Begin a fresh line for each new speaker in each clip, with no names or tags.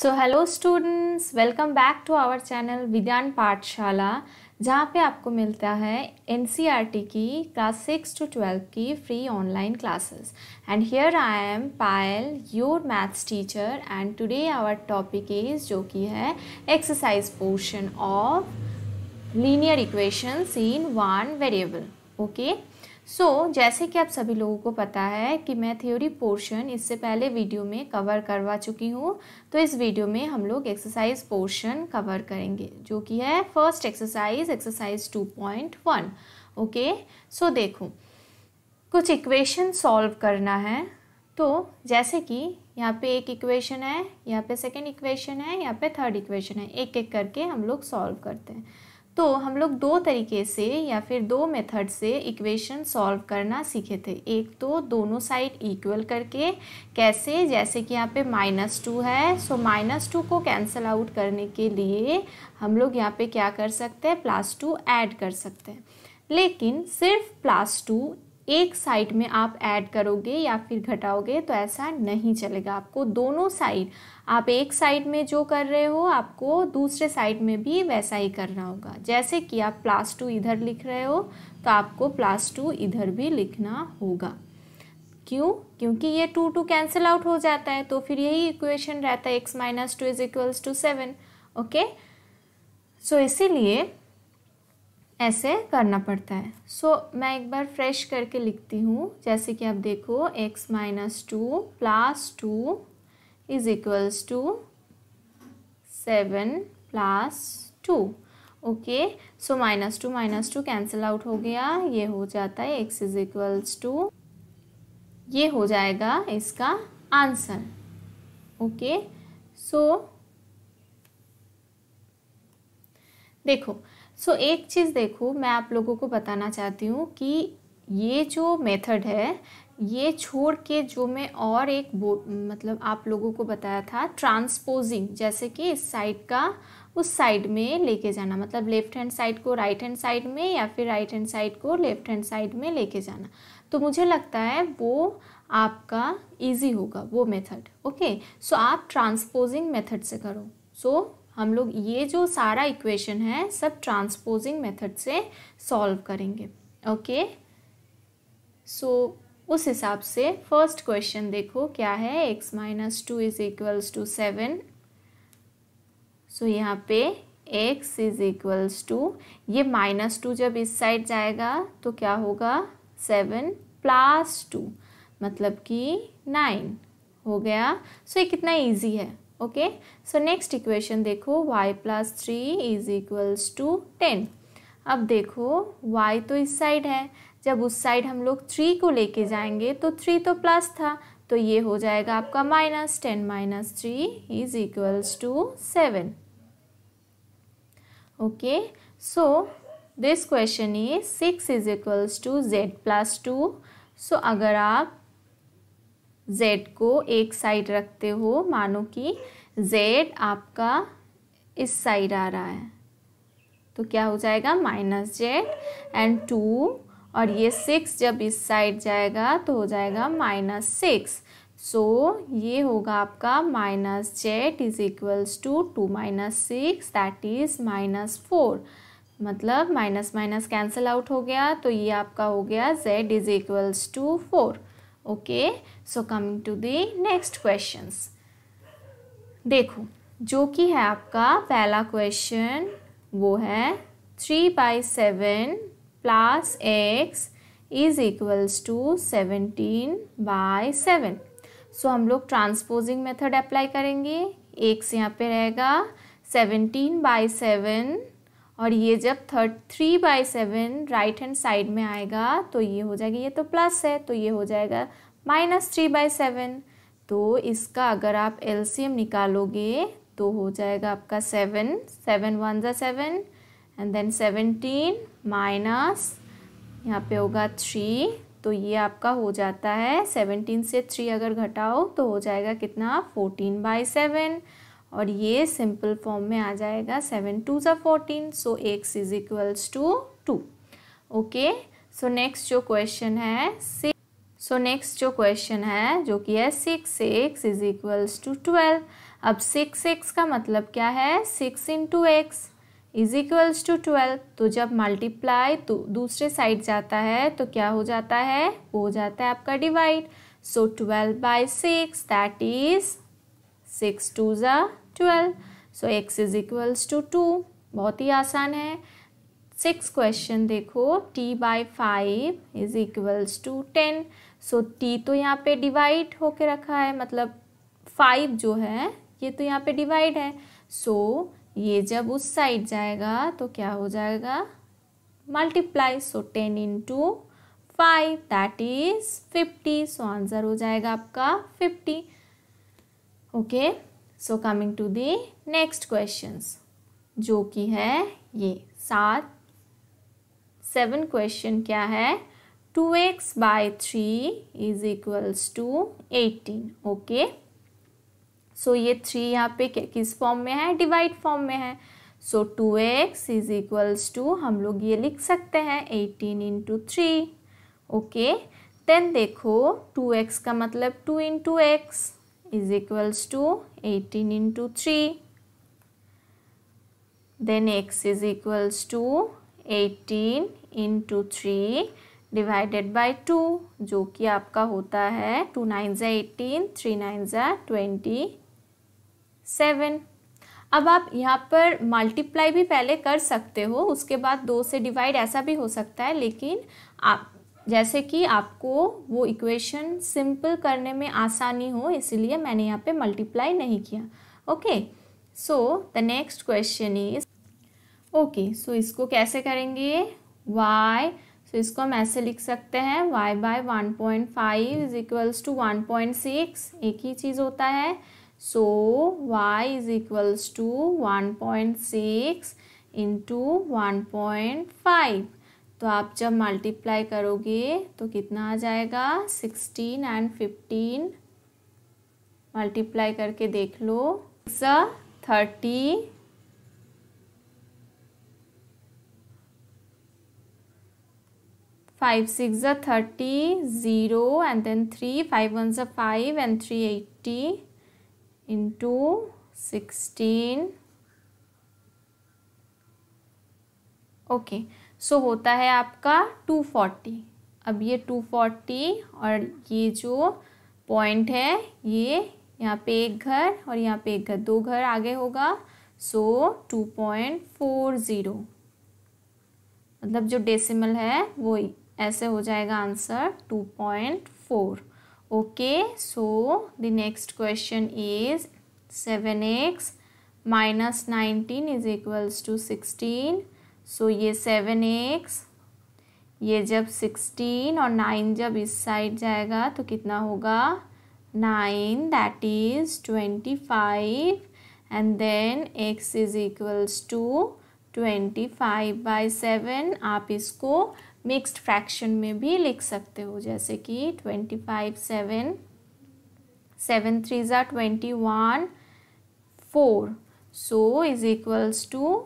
So hello students welcome back to our channel Vigyan Pathshala जहाँ पे आपको मिलता है एन e की क्लास सिक्स टू ट्वेल्व की free online classes and here I am Payal your maths teacher and today our topic is जो कि है exercise portion of linear equations in one variable okay so so, जैसे कि आप सभी लोगों को पता है कि मैं थ्योरी पोर्शन इससे पहले वीडियो में कवर करवा चुकी हूँ तो इस वीडियो में हम लोग एक्सरसाइज पोर्शन कवर करेंगे जो कि है first exercise exercise two point one okay so देखो कुछ इक्वेशन सॉल्व करना है तो जैसे कि यहाँ पे एक इक्वेशन है यहाँ पे सेकेंड इक्वेशन है यहाँ पे थर्ड इक्वेशन है एक एक करके हम लोग सॉल्व करते हैं तो हम लोग दो तरीके से या फिर दो मेथड से इक्वेशन सॉल्व करना सीखे थे एक तो दोनों साइड इक्वल करके कैसे जैसे कि यहाँ पे माइनस टू है सो माइनस टू को कैंसिल आउट करने के लिए हम लोग यहाँ पे क्या कर सकते हैं प्लस टू ऐड कर सकते हैं लेकिन सिर्फ प्लस टू एक साइड में आप ऐड करोगे या फिर घटाओगे तो ऐसा नहीं चलेगा आपको दोनों साइड आप एक साइड में जो कर रहे हो आपको दूसरे साइड में भी वैसा ही करना होगा जैसे कि आप प्लास टू इधर लिख रहे हो तो आपको प्लास टू इधर भी लिखना होगा क्यों क्योंकि ये टू टू कैंसिल आउट हो जाता है तो फिर यही इक्वेशन रहता है x minus two is equals to seven okay so इसीलिए ऐसे करना पड़ता है सो so, मैं एक बार फ्रेश करके लिखती हूँ जैसे कि आप देखो x minus two plus two is equals to seven plus two okay so minus two minus two cancel out हो गया ये हो जाता है x इज इक्वल्स टू ये हो जाएगा इसका आंसर ओके सो देखो सो so, एक चीज़ देखो मैं आप लोगों को बताना चाहती हूँ कि ये जो मेथड है ये छोड़ के जो मैं और एक मतलब आप लोगों को बताया था ट्रांसपोजिंग जैसे कि इस साइड का उस साइड में लेके जाना मतलब लेफ्ट हैंड साइड को राइट हैंड साइड में या फिर राइट हैंड साइड को लेफ्ट हैंड साइड में लेके जाना तो मुझे लगता है वो आपका इजी होगा वो मेथड ओके सो आप ट्रांसपोजिंग मेथड से करो सो so, हम लोग ये जो सारा इक्वेशन है सब ट्रांसपोजिंग मेथड से सॉल्व करेंगे ओके सो उस हिसाब से फर्स्ट क्वेश्चन देखो क्या है x minus two is equals to seven so यहाँ पे एक्स इज इक्वल्स टू ये माइनस टू जब इस साइड जाएगा तो क्या होगा सेवन प्लस टू मतलब कि नाइन हो गया सो so, ये कितना इजी है ओके सो नेक्स्ट इक्वेशन देखो y plus three is equals to ten अब देखो y तो इस साइड है जब उस साइड हम लोग थ्री को लेके जाएंगे तो थ्री तो प्लस था तो ये हो जाएगा आपका minus ten minus three is equals to seven okay so this question is six is equals to z plus two so अगर आप z को एक साइड रखते हो मानो कि z आपका इस साइड आ रहा है तो क्या हो जाएगा माइनस जेड एंड टू और ये सिक्स जब इस साइड जाएगा तो हो जाएगा माइनस सिक्स सो ये होगा आपका minus z is equals to two minus six that is minus four मतलब माइनस माइनस कैंसिल आउट हो गया तो ये आपका हो गया z is equals to four okay so coming to the next questions देखो जो कि है आपका पहला क्वेश्चन वो है three by seven plus x is equals to seventeen by seven so हम लोग ट्रांसपोजिंग मेथड अप्लाई करेंगे एक्स यहाँ पे रहेगा सेवनटीन बाई सेवन और ये जब थर्ट three by seven right hand side में आएगा तो ये हो जाएगा ये तो प्लस है तो ये हो जाएगा माइनस थ्री बाई सेवन तो इसका अगर आप एलसीएम निकालोगे तो हो जाएगा आपका सेवन सेवन वन ज seven and then seventeen minus यहाँ पे होगा थ्री तो ये आपका हो जाता है सेवनटीन से थ्री अगर घटाओ तो हो जाएगा कितना फोर्टीन बाई सेवन और ये सिंपल फॉर्म में आ जाएगा सेवन टू ज़ा fourteen so x is equals to two okay so next जो क्वेश्चन है सिक्स सो नेक्स्ट जो क्वेश्चन है जो कि है six x is equals to twelve अब सिक्स एक्स का मतलब क्या है six into x is equals to twelve तो जब मल्टीप्लाई तो दूसरे साइड जाता है तो क्या हो जाता है वो हो जाता है आपका divide so twelve by six that is six two ज़ा twelve so x is equals to two बहुत ही आसान है सिक्स क्वेश्चन देखो t by five is equals to ten so t तो यहाँ पे डिवाइड होके रखा है मतलब फाइव जो है ये तो यहाँ पे डिवाइड है सो so, ये जब उस साइड जाएगा तो क्या हो जाएगा multiply so ten into five that is fifty so answer हो जाएगा आपका fifty okay okay? So coming to the next questions जो कि है ये सात सेवन क्वेश्चन क्या है two x by three is equals to eighteen okay so ये थ्री यहाँ पे किस फॉर्म में है डिवाइड फॉर्म में है so two x is equals to हम लोग ये लिख सकते हैं eighteen into three okay then देखो टू एक्स का मतलब two into x is equals to 18 into 3 then x is equals to 18 into 3 divided by two जो कि आपका होता है टू नाइन ज़ा एटीन थ्री नाइन ज़ा 27 सेवन अब आप यहाँ पर मल्टीप्लाई भी पहले कर सकते हो उसके बाद दो से डिवाइड ऐसा भी हो सकता है लेकिन आप जैसे कि आपको वो इक्वेशन सिंपल करने में आसानी हो इसलिए मैंने यहाँ पे मल्टीप्लाई नहीं किया okay so the next question is okay so इसको कैसे करेंगे वाई सो so इसको हम ऐसे लिख सकते हैं y by one point five is equals to one point six एक ही चीज़ होता है so y is equals to one point six into one point five तो आप जब मल्टीप्लाई करोगे तो कितना आ जाएगा सिक्सटीन एंड फिफ्टीन मल्टीप्लाई करके देख लो thirty five six thirty zero and then three five one ज five and three eighty into sixteen okay so so, होता है आपका टू फोर्टी अब ये टू फोर्टी और ये जो पॉइंट है ये यहाँ पे एक घर और यहाँ पे एक घर दो घर आगे होगा so two point four zero मतलब जो डेसिमल है वो ऐसे हो जाएगा answer two point four okay so the next question is seven x minus nineteen is equals to sixteen so ये सेवन एक्स ये जब सिक्सटीन और नाइन जब इस साइड जाएगा तो कितना होगा nine that is twenty five and then x is equals to twenty five by seven आप इसको मिक्स्ड फ्रैक्शन में भी लिख सकते हो जैसे कि twenty five seven seven three ज़ा twenty one four so is equals to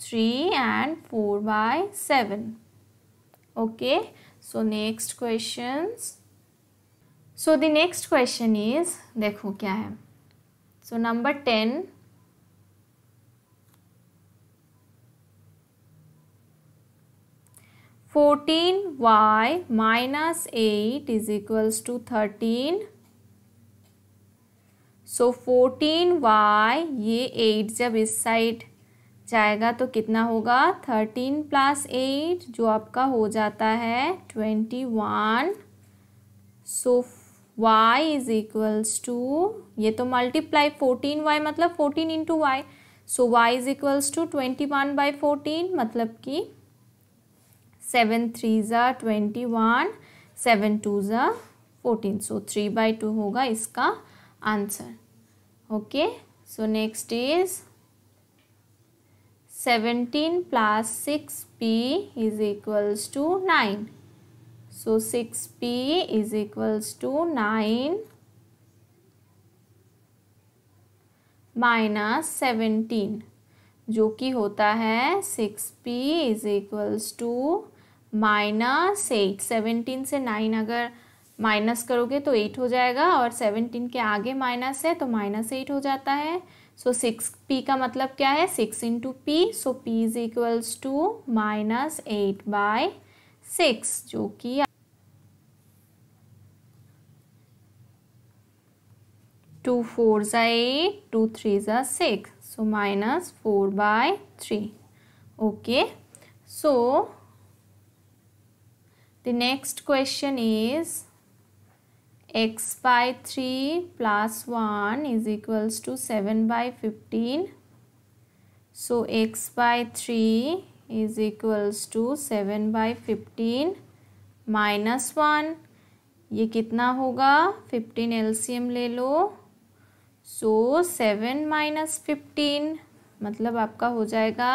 3 and 4 by 7. Okay, so next questions. So the next question is, देखो क्या है. So number 10. Fourteen y minus eight is equals to thirteen. So fourteen y ये eight जब इस side जाएगा तो कितना होगा थर्टीन प्लस एट जो आपका हो जाता है twenty one so y is equals to ये तो मल्टीप्लाई फोर्टीन वाई मतलब fourteen into y so y is equals to twenty one by fourteen मतलब कि सेवन थ्री ज़ा ट्वेंटी वन सेवन टू ज़ा fourteen so three by two होगा इसका answer okay so next is seventeen plus six p is is to nine so six p is equals to nine minus seventeen जो कि होता है six p is equals to minus eight seventeen से nine अगर minus करोगे तो eight हो जाएगा और सेवेंटीन के आगे माइनस है तो माइनस एट हो जाता है सो सिक्स पी का मतलब क्या है six into p so p is equals to minus eight by six जो कि टू फोर ज़ा एट टू थ्री ज़ा six so minus four by three okay so the next question is x by three plus one is equals to seven by fifteen so x by three is equals to seven by fifteen minus one ये कितना होगा fifteen LCM ले लो so seven minus fifteen मतलब आपका हो जाएगा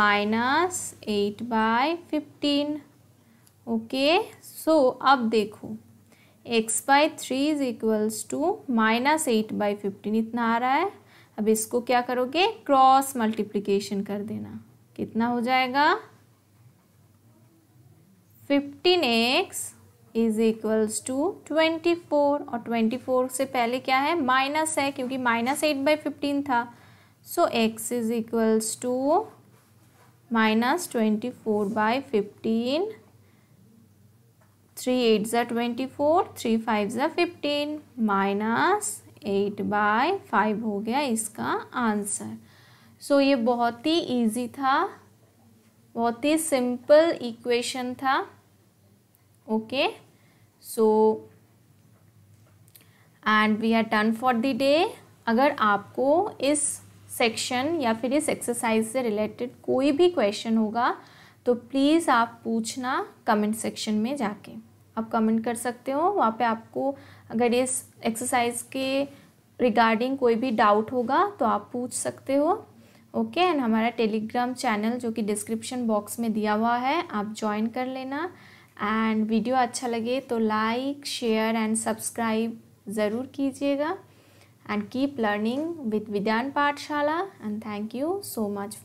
minus eight by fifteen okay so अब देखो x by three is equals to minus eight by fifteen इतना आ रहा है अब इसको क्या करोगे क्रॉस मल्टीप्लीकेशन कर देना कितना हो जाएगा fifteen x is equals to twenty four और ट्वेंटी फोर से पहले क्या है माइनस है क्योंकि माइनस एट बाई फिफ्टीन था so x is equals to minus twenty four by fifteen three eight ज़ा ट्वेंटी फोर थ्री फाइव ज़ा fifteen minus eight by five हो गया इसका आंसर सो so, ये बहुत ही इजी था बहुत ही सिंपल इक्वेशन था okay so and we are done for the day अगर आपको इस सेक्शन या फिर इस एक्सरसाइज से रिलेटेड कोई भी क्वेश्चन होगा तो प्लीज़ आप पूछना कमेंट सेक्शन में जाके आप कमेंट कर सकते हो वहाँ पे आपको अगर इस एक्सरसाइज के रिगार्डिंग कोई भी डाउट होगा तो आप पूछ सकते हो ओके एंड हमारा टेलीग्राम चैनल जो कि डिस्क्रिप्शन बॉक्स में दिया हुआ है आप ज्वाइन कर लेना एंड वीडियो अच्छा लगे तो लाइक शेयर एंड सब्सक्राइब ज़रूर कीजिएगा and keep learning with Vidyan Pathshala and thank you so much